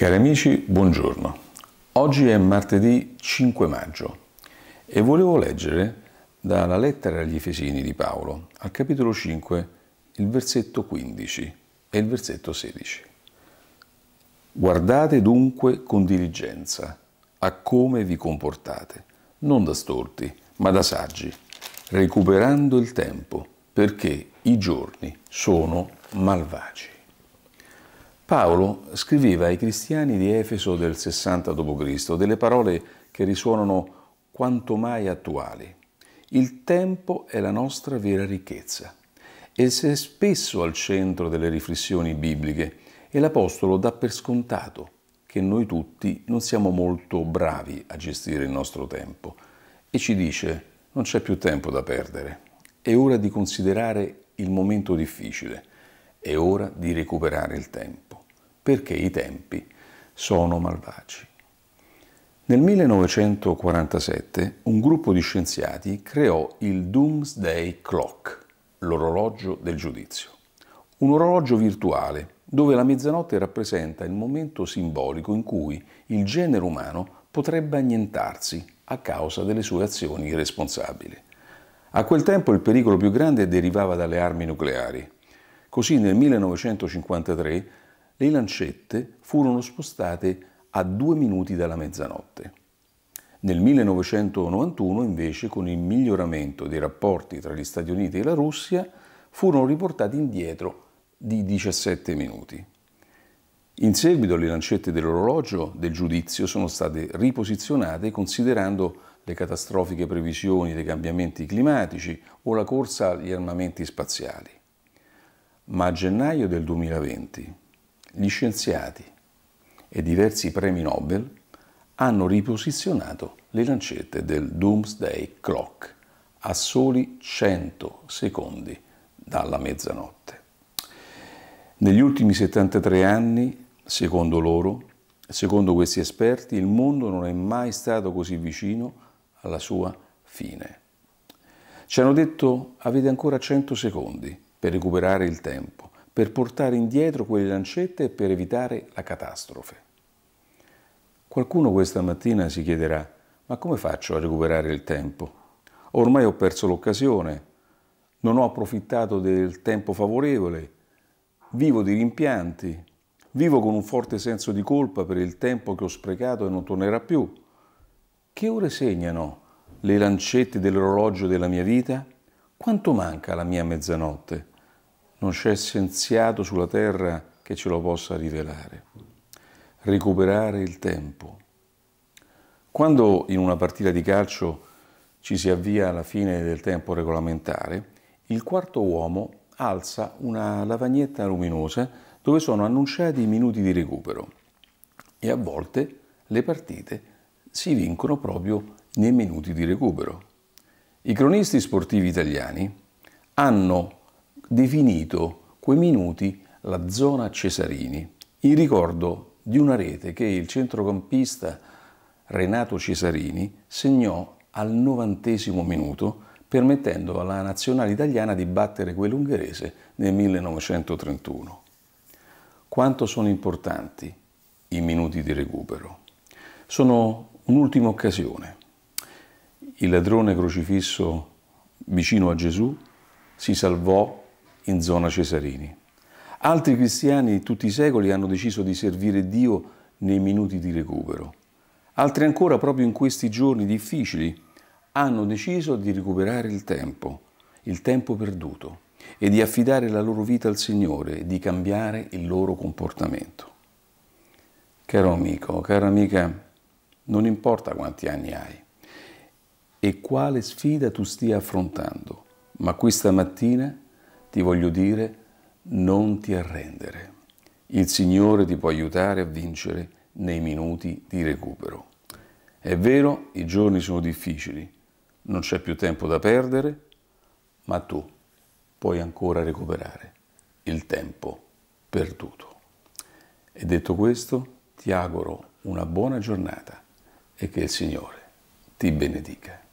Cari amici, buongiorno. Oggi è martedì 5 maggio e volevo leggere dalla lettera agli Efesini di Paolo, al capitolo 5, il versetto 15 e il versetto 16. Guardate dunque con diligenza a come vi comportate, non da storti, ma da saggi, recuperando il tempo, perché i giorni sono malvagi. Paolo scriveva ai cristiani di Efeso del 60 d.C. delle parole che risuonano quanto mai attuali. Il tempo è la nostra vera ricchezza e è spesso al centro delle riflessioni bibliche e l'Apostolo dà per scontato che noi tutti non siamo molto bravi a gestire il nostro tempo e ci dice non c'è più tempo da perdere, è ora di considerare il momento difficile è ora di recuperare il tempo, perché i tempi sono malvagi. Nel 1947 un gruppo di scienziati creò il Doomsday Clock, l'orologio del giudizio. Un orologio virtuale dove la mezzanotte rappresenta il momento simbolico in cui il genere umano potrebbe annientarsi a causa delle sue azioni irresponsabili. A quel tempo il pericolo più grande derivava dalle armi nucleari, Così nel 1953 le lancette furono spostate a due minuti dalla mezzanotte. Nel 1991 invece, con il miglioramento dei rapporti tra gli Stati Uniti e la Russia, furono riportati indietro di 17 minuti. In seguito le lancette dell'orologio del giudizio sono state riposizionate considerando le catastrofiche previsioni dei cambiamenti climatici o la corsa agli armamenti spaziali ma a gennaio del 2020 gli scienziati e diversi premi Nobel hanno riposizionato le lancette del Doomsday Clock a soli 100 secondi dalla mezzanotte. Negli ultimi 73 anni, secondo loro, secondo questi esperti, il mondo non è mai stato così vicino alla sua fine. Ci hanno detto avete ancora 100 secondi, per recuperare il tempo, per portare indietro quelle lancette e per evitare la catastrofe. Qualcuno questa mattina si chiederà, ma come faccio a recuperare il tempo? Ormai ho perso l'occasione, non ho approfittato del tempo favorevole, vivo di rimpianti, vivo con un forte senso di colpa per il tempo che ho sprecato e non tornerà più. Che ore segnano le lancette dell'orologio della mia vita? Quanto manca la mia mezzanotte? non c'è scienziato sulla terra che ce lo possa rivelare. Recuperare il tempo. Quando in una partita di calcio ci si avvia alla fine del tempo regolamentare, il quarto uomo alza una lavagnetta luminosa dove sono annunciati i minuti di recupero e a volte le partite si vincono proprio nei minuti di recupero. I cronisti sportivi italiani hanno definito quei minuti la zona Cesarini, in ricordo di una rete che il centrocampista Renato Cesarini segnò al novantesimo minuto, permettendo alla nazionale italiana di battere quell'ungherese nel 1931. Quanto sono importanti i minuti di recupero? Sono un'ultima occasione. Il ladrone crocifisso vicino a Gesù si salvò in zona Cesarini. Altri cristiani di tutti i secoli hanno deciso di servire Dio nei minuti di recupero. Altri ancora, proprio in questi giorni difficili, hanno deciso di recuperare il tempo, il tempo perduto, e di affidare la loro vita al Signore e di cambiare il loro comportamento. Caro amico, cara amica, non importa quanti anni hai e quale sfida tu stia affrontando, ma questa mattina ti voglio dire, non ti arrendere. Il Signore ti può aiutare a vincere nei minuti di recupero. È vero, i giorni sono difficili, non c'è più tempo da perdere, ma tu puoi ancora recuperare il tempo perduto. E detto questo, ti auguro una buona giornata e che il Signore ti benedica.